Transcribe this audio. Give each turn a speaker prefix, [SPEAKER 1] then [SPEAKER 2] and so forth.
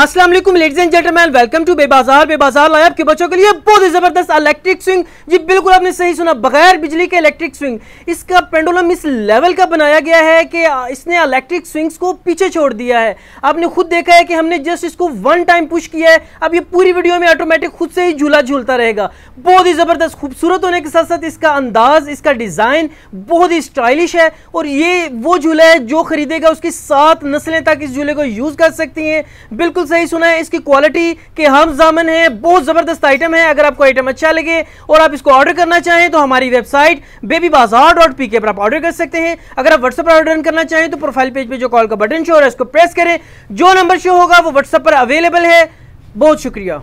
[SPEAKER 1] Aslam ladies and gentleman welcome to Babybazaar Babybazaar लाया आपके बच्चों के लिए बहुत ही ज़बरदस्त इलेक्ट्रिक स्विंग जी बिल्कुल आपने सही सुना बगैर बिजली के इलेक्ट्रिक स्विंग इसका पेंडुलम इस लेवल का बनाया गया है कि इसने इलेक्ट्रिक स्विंग्स को पीछे छोड़ दिया है आपने खुद देखा है कि हमने जस्ट इसको वन टाइम पुश किया है अब ये पूरी वीडियो में ऑटोमेटिक खुद से ही झूला झूलता रहेगा बहुत ही ज़बरदस्त खूबसूरत होने के साथ साथ इसका अंदाज इसका डिज़ाइन बहुत ही स्टाइलिश है और ये वो झूला है जो खरीदेगा उसकी सात नस्लें तक इस झूले को यूज़ कर सकती हैं बिल्कुल बिल्कुल सही सुना है इसकी क्वालिटी के हम जामन है बहुत ज़बरदस्त आइटम है अगर आपको आइटम अच्छा लगे और आप इसको ऑर्डर करना चाहें तो हमारी website Baby Bazaar dot P K पर आप ऑर्डर कर सकते हैं अगर आप व्हाट्सएप पर ऑर्डर करना चाहें तो प्रोफाइल पेज पर जो कॉल का बटन शो हो रहा है इसको प्रेस करें जो नंबर शो होगा वो व्हाट्सएप पर अवेलेबल है बहुत शुक्रिया